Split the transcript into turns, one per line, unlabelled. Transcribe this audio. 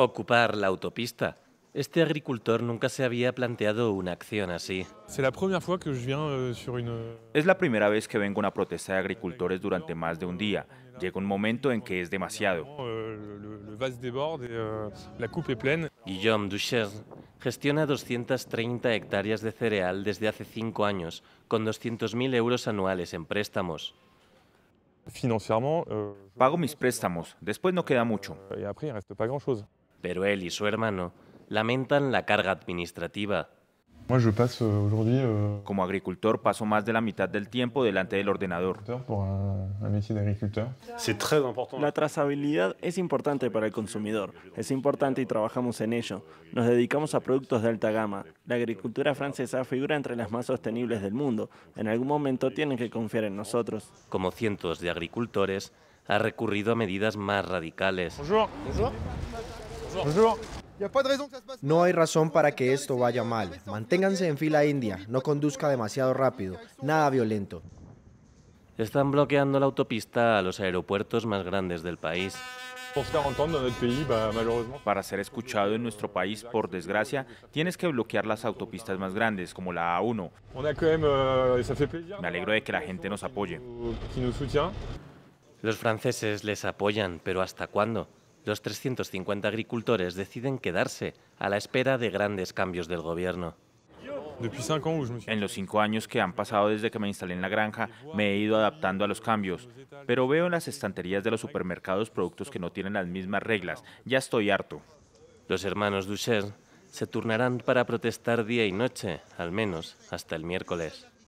Ocupar la autopista. Este agricultor nunca se había planteado una acción así. Es la primera vez que vengo a una protesta de agricultores durante más de un día. Llega un momento en que es demasiado. Euh, euh, Guillaume Duchesne gestiona 230 hectáreas de cereal desde hace cinco años, con 200.000 euros anuales en préstamos. Euh, Pago mis préstamos, después no queda mucho pero él y su hermano lamentan la carga administrativa. Euh, euh, Como agricultor paso más de la mitad del tiempo delante del ordenador. La trazabilidad es importante para el consumidor, es importante y trabajamos en ello. Nos dedicamos a productos de alta gama. La agricultura francesa figura entre las más sostenibles del mundo. En algún momento tienen que confiar en nosotros. Como cientos de agricultores, ha recurrido a medidas más radicales. No hay razón para que esto vaya mal. Manténganse en fila india, no conduzca demasiado rápido, nada violento. Están bloqueando la autopista a los aeropuertos más grandes del país. Para ser escuchado en nuestro país, por desgracia, tienes que bloquear las autopistas más grandes, como la A1. Me alegro de que la gente nos apoye. Los franceses les apoyan, pero ¿hasta cuándo? los 350 agricultores deciden quedarse a la espera de grandes cambios del gobierno. En los cinco años que han pasado desde que me instalé en la granja, me he ido adaptando a los cambios, pero veo en las estanterías de los supermercados productos que no tienen las mismas reglas. Ya estoy harto. Los hermanos Duchesne se turnarán para protestar día y noche, al menos hasta el miércoles.